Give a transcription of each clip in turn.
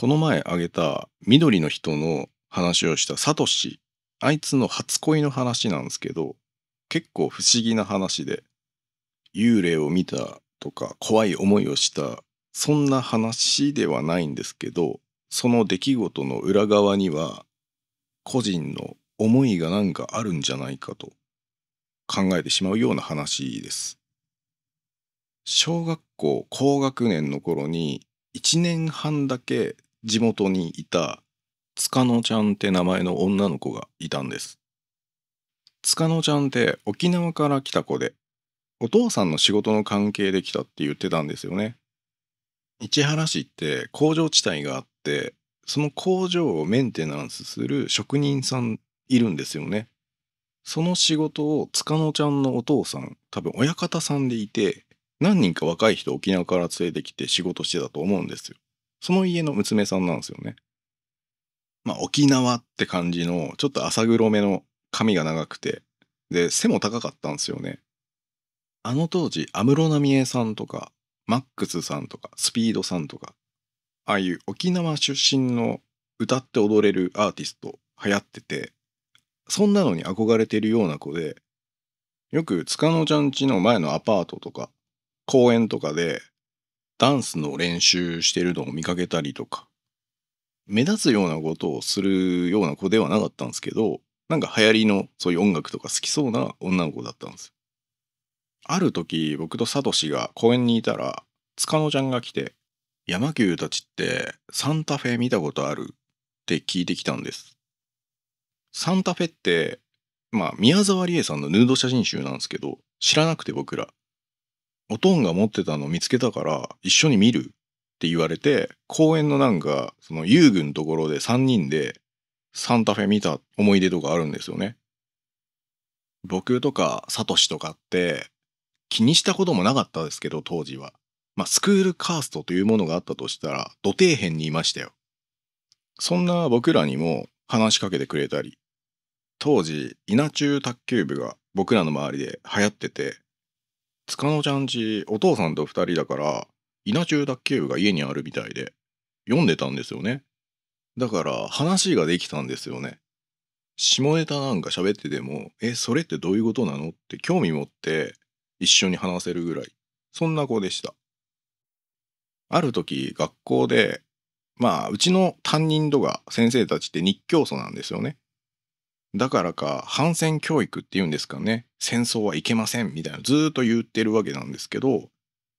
この前あげた緑の人の話をしたサトシあいつの初恋の話なんですけど結構不思議な話で幽霊を見たとか怖い思いをしたそんな話ではないんですけどその出来事の裏側には個人の思いがなんかあるんじゃないかと考えてしまうような話です。小学校高学年の頃に1年半だけ地元にいた塚野ちゃんって名前の女の子がいたんです塚野ちゃんって沖縄から来た子でお父さんの仕事の関係で来たって言ってたんですよね市原市って工場地帯があってその工場をメンテナンスする職人さんいるんですよねその仕事を塚野ちゃんのお父さん多分親方さんでいて何人か若い人沖縄から連れてきて仕事してたと思うんですよその家の娘さんなんですよね。まあ、沖縄って感じの、ちょっと浅黒めの髪が長くて、で、背も高かったんですよね。あの当時、安室奈美恵さんとか、マックスさんとか、スピードさんとか、ああいう沖縄出身の歌って踊れるアーティスト流行ってて、そんなのに憧れてるような子で、よく塚野ちゃん家の前のアパートとか、公園とかでダンスの練習してるのを見かけたりとか、目立つようなことをするような子ではなかったんですけど、なんか流行りのそういう音楽とか好きそうな女の子だったんです。ある時、僕とサトシが公園にいたら、つかのちゃんが来て、山牛たちってサンタフェ見たことあるって聞いてきたんです。サンタフェって、まあ、宮沢りえさんのヌード写真集なんですけど、知らなくて僕ら。おとんが持ってたの見つけたから一緒に見るって言われて、公園のなんか、その遊具のところで3人でサンタフェ見た思い出とかあるんですよね。僕とかサトシとかって気にしたこともなかったですけど当時は。まあスクールカーストというものがあったとしたら土底辺にいましたよ。そんな僕らにも話しかけてくれたり、当時稲中卓球部が僕らの周りで流行ってて、つかのちゃんちお父さんと2人だから稲中卓球部が家にあるみたいで読んでたんですよねだから話ができたんですよね下ネタなんか喋ってても「えそれってどういうことなの?」って興味持って一緒に話せるぐらいそんな子でしたある時学校でまあうちの担任とか先生たちって日教祖なんですよねだからか反戦教育っていうんですかね戦争はいけませんみたいなずっと言ってるわけなんですけど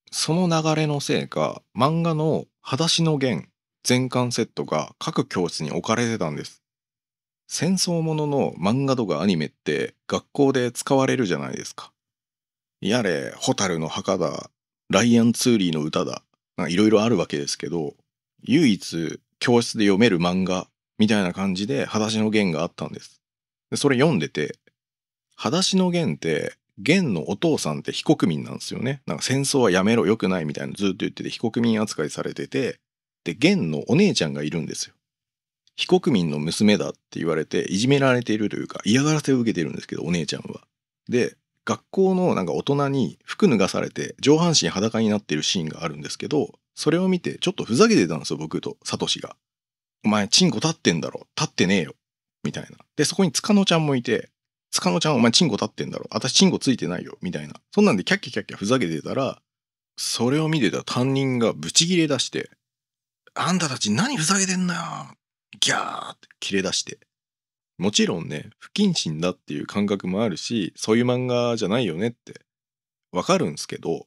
その流れのせいか漫画の「裸足の弦」全巻セットが各教室に置かれてたんです戦争ものの漫画とかアニメって学校で使われるじゃないですかやれ「蛍の墓」だ「ライアン・ツーリーの歌だ」いろいろあるわけですけど唯一教室で読める漫画みたいな感じで「裸足の弦」があったんですでそれ読んでて、裸足の弦って、弦のお父さんって非国民なんですよね。なんか戦争はやめろ、よくないみたいなずっと言ってて非国民扱いされてて、で、弦のお姉ちゃんがいるんですよ。非国民の娘だって言われて、いじめられているというか、嫌がらせを受けてるんですけど、お姉ちゃんは。で、学校のなんか大人に服脱がされて、上半身裸になってるシーンがあるんですけど、それを見て、ちょっとふざけてたんですよ、僕と、サトシが。お前、チンコ立ってんだろ。立ってねえよ。みたいな。で、そこにつかのちゃんもいて、つかのちゃんお前チンコ立ってんだろ。私チンコついてないよ。みたいな。そんなんでキャッキャキャッキャふざけてたら、それを見てた担任がブチギレ出して、あんたたち何ふざけてんだよギャーって切れ出して。もちろんね、不謹慎だっていう感覚もあるし、そういう漫画じゃないよねってわかるんすけど、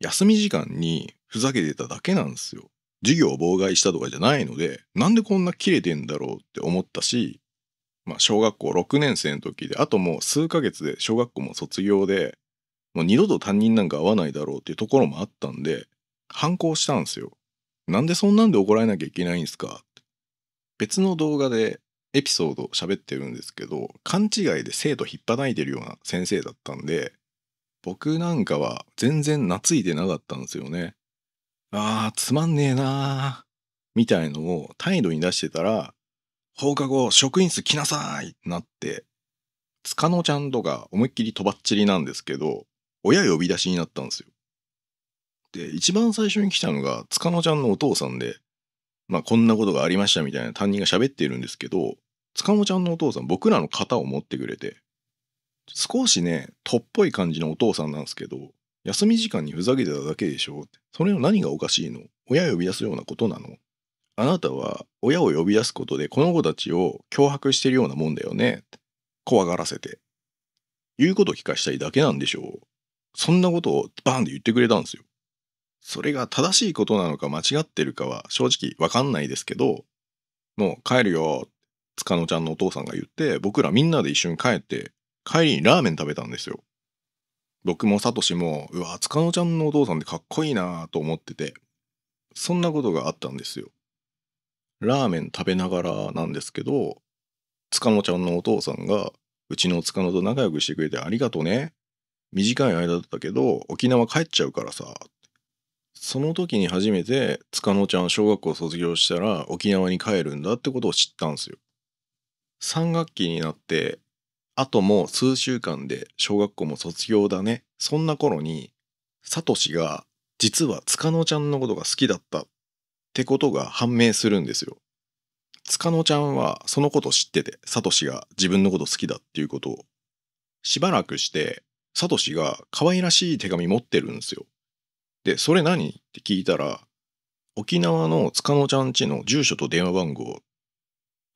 休み時間にふざけてただけなんですよ。授業を妨害したとかじゃないのでなんでこんな切れてんだろうって思ったし、まあ、小学校6年生の時であともう数ヶ月で小学校も卒業でもう二度と担任なんか会わないだろうっていうところもあったんで反抗したんですよ。なんでそんなんで怒られなきゃいけないんですか別の動画でエピソード喋ってるんですけど勘違いで生徒引っぱいてるような先生だったんで僕なんかは全然懐いてなかったんですよね。あー、つまんねえなー、みたいのを態度に出してたら、放課後、職員室来なさいってなって、つかのちゃんとか思いっきりとばっちりなんですけど、親呼び出しになったんですよ。で、一番最初に来たのが、つかのちゃんのお父さんで、まあ、こんなことがありましたみたいな担任が喋っているんですけど、つかのちゃんのお父さん、僕らの肩を持ってくれて、少しね、とっぽい感じのお父さんなんですけど、休み時間にふざけてただけでしょって。それの何がおかしいの親呼び出すようなことなのあなたは親を呼び出すことでこの子たちを脅迫してるようなもんだよね怖がらせて。言うこと聞かしたいだけなんでしょう。そんなことをバーンって言ってくれたんですよ。それが正しいことなのか間違ってるかは正直わかんないですけど、もう帰るよ、つかのちゃんのお父さんが言って、僕らみんなで一緒に帰って、帰りにラーメン食べたんですよ。僕もサトシもうわ塚野ちゃんのお父さんってかっこいいなと思っててそんなことがあったんですよラーメン食べながらなんですけど塚野ちゃんのお父さんがうちの塚野と仲良くしてくれてありがとうね短い間だったけど沖縄帰っちゃうからさその時に初めて塚野ちゃん小学校卒業したら沖縄に帰るんだってことを知ったんですよ3学期になってあともう数週間で小学校も卒業だね。そんな頃に、サトシが実はつかのちゃんのことが好きだったってことが判明するんですよ。つかのちゃんはそのこと知ってて、サトシが自分のこと好きだっていうことを。しばらくして、サトシが可愛らしい手紙持ってるんですよ。で、それ何って聞いたら、沖縄のつかのちゃん家の住所と電話番号。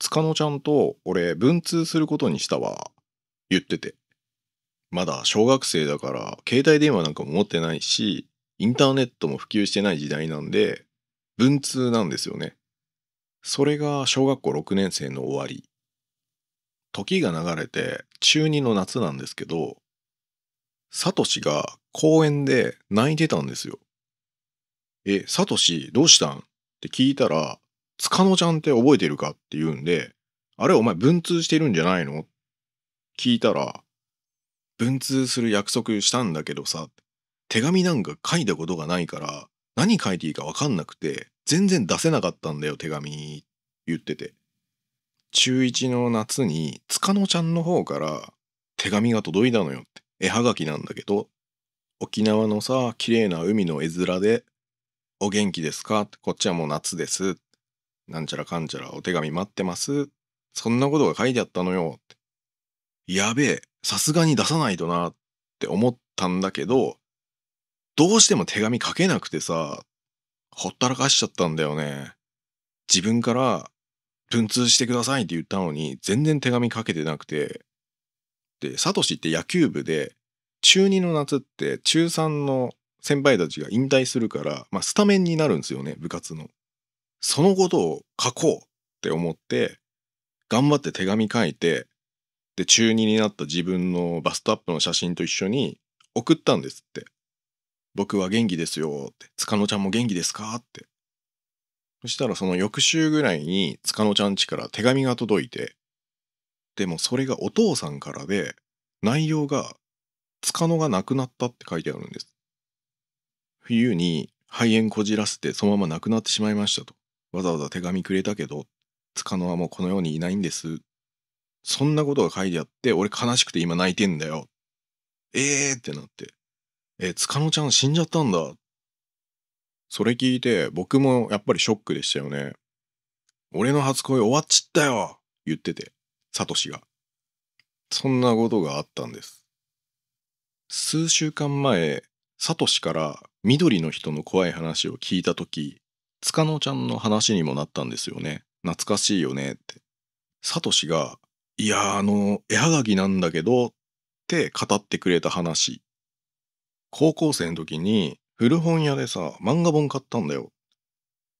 つかのちゃんと俺文通することにしたわ言ってて。まだ小学生だから携帯電話なんかも持ってないし、インターネットも普及してない時代なんで、文通なんですよね。それが小学校6年生の終わり。時が流れて中2の夏なんですけど、サトシが公園で泣いてたんですよ。え、サトシどうしたんって聞いたら、つかのちゃんって覚えてるかって言うんで、あれお前文通してるんじゃないのっ聞いたら、文通する約束したんだけどさ、手紙なんか書いたことがないから、何書いていいか分かんなくて、全然出せなかったんだよ、手紙、言ってて。中1の夏に、塚野ちゃんの方から手紙が届いたのよって、絵はがきなんだけど、沖縄のさ、綺麗な海の絵面で、お元気ですかこっちはもう夏です。なんちゃらかんちゃらお手紙待ってます。そんなことが書いてあったのよって。やべえ、さすがに出さないとなって思ったんだけど、どうしても手紙書けなくてさ、ほったらかしちゃったんだよね。自分から文通してくださいって言ったのに、全然手紙書けてなくて。で、サトシって野球部で、中2の夏って中3の先輩たちが引退するから、まあ、スタメンになるんですよね、部活の。そのことを書こうって思って、頑張って手紙書いて、で中2になった自分のバストアップの写真と一緒に送ったんですって「僕は元気ですよ」って「つかのちゃんも元気ですか?」ってそしたらその翌週ぐらいにつかのちゃんちから手紙が届いてでもそれがお父さんからで内容が「つかのが亡くなった」って書いてあるんです冬に肺炎こじらせてそのまま亡くなってしまいましたとわざわざ手紙くれたけどつかのはもうこの世にいないんですそんなことが書いてあって、俺悲しくて今泣いてんだよ。ええー、ってなって。え、つかのちゃん死んじゃったんだ。それ聞いて、僕もやっぱりショックでしたよね。俺の初恋終わっちったよ言ってて、サトシが。そんなことがあったんです。数週間前、サトシから緑の人の怖い話を聞いた時、つかのちゃんの話にもなったんですよね。懐かしいよねって。サトシがいやあの絵はがきなんだけどって語ってくれた話高校生の時に古本屋でさ漫画本買ったんだよ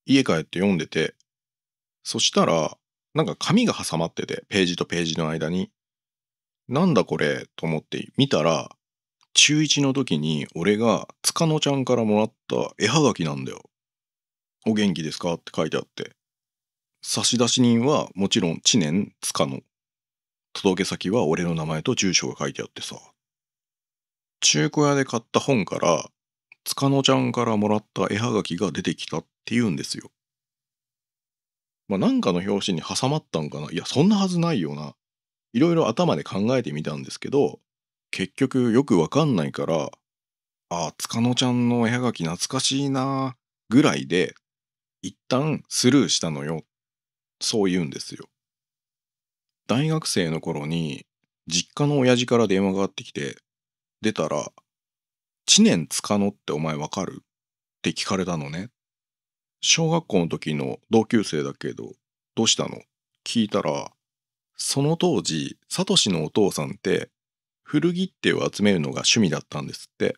家帰って読んでてそしたらなんか紙が挟まっててページとページの間になんだこれと思って見たら中1の時に俺が塚野ちゃんからもらった絵はがきなんだよ。お元気ですかって書いてあって。差出人はもちろん知念塚野。届け先は俺の名前と住所が書いてあってさ中古屋で買った本から塚野ちゃんからもらった絵はがきが出てきたって言うんですよ。まあ、なんかの表紙に挟まったんかないやそんなはずないよな。いろいろ頭で考えてみたんですけど結局よくわかんないからああ塚野ちゃんの絵はがき懐かしいなぐらいで一旦スルーしたのよそう言うんですよ。大学生の頃に実家の親父から電話があってきて出たら「知念つかのってお前わかる?」って聞かれたのね小学校の時の同級生だけどどうしたの聞いたらその当時サトシのお父さんって古切手を集めるのが趣味だったんですって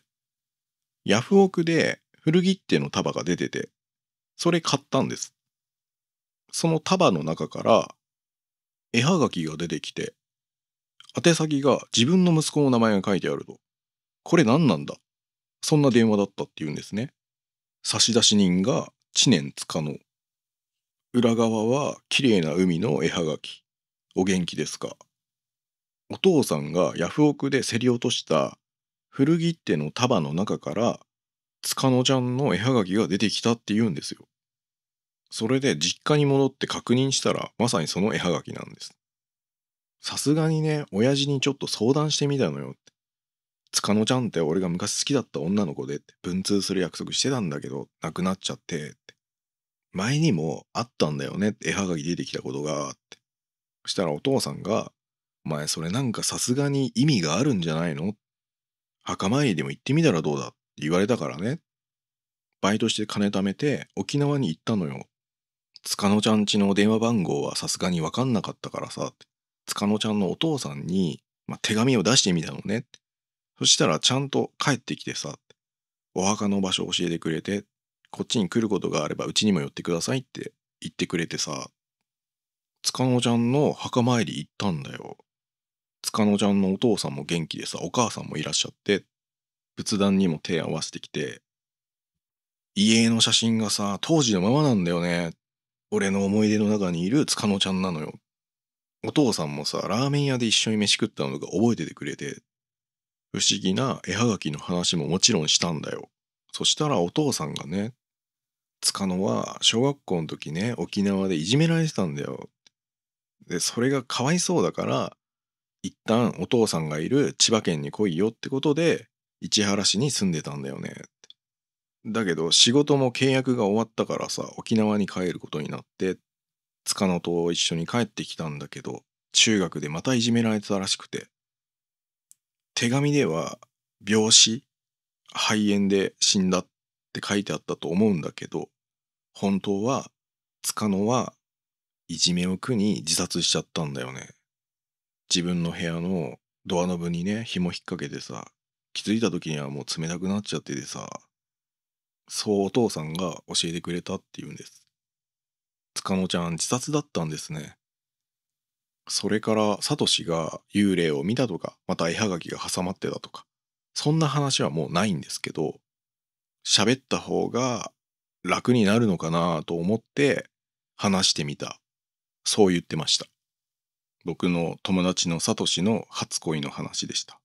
ヤフオクで古切手の束が出ててそれ買ったんですその束の中から絵はがきが出てきて宛先が自分の息子の名前が書いてあるとこれ何なんだそんな電話だったっていうんですね差出人が知念つかの裏側は綺麗な海の絵はがきお元気ですかお父さんがヤフオクで競り落とした古切手の束の中からつかのちゃんの絵はがきが出てきたって言うんですよそれで実家に戻って確認したらまさにその絵はがきなんですさすがにね親父にちょっと相談してみたのよってつかのちゃんって俺が昔好きだった女の子でって文通する約束してたんだけど亡くなっちゃってって前にもあったんだよねって絵はがき出てきたことがってそしたらお父さんが「お前それなんかさすがに意味があるんじゃないの?」墓参りでも行ってみたらどうだって言われたからねバイトして金貯めて沖縄に行ったのよつかのちゃんちの電話番号はさすがに分かんなかったからさ、つかのちゃんのお父さんに、まあ、手紙を出してみたのね。そしたらちゃんと帰ってきてさ、お墓の場所を教えてくれて、こっちに来ることがあればうちにも寄ってくださいって言ってくれてさ、つかのちゃんの墓参り行ったんだよ。つかのちゃんのお父さんも元気でさ、お母さんもいらっしゃって、仏壇にも手合わせてきて、遺影の写真がさ、当時のままなんだよねっ俺の思い出の中にいるつかのちゃんなのよ。お父さんもさ、ラーメン屋で一緒に飯食ったのとか覚えててくれて、不思議な絵はがきの話ももちろんしたんだよ。そしたらお父さんがね、つかのは小学校の時ね、沖縄でいじめられてたんだよ。で、それがかわいそうだから、一旦お父さんがいる千葉県に来いよってことで、市原市に住んでたんだよね。だけど仕事も契約が終わったからさ沖縄に帰ることになって塚野と一緒に帰ってきたんだけど中学でまたいじめられてたらしくて手紙では病死肺炎で死んだって書いてあったと思うんだけど本当は塚野はいじめを苦に自殺しちゃったんだよね自分の部屋のドアノブにね紐引っ掛けてさ気づいた時にはもう冷たくなっちゃっててさそうお父さんが教えてくれたっていうんです塚野ちゃん自殺だったんですねそれからサトシが幽霊を見たとかまた絵はがきが挟まってたとかそんな話はもうないんですけど喋った方が楽になるのかなと思って話してみたそう言ってました僕の友達のサトシの初恋の話でした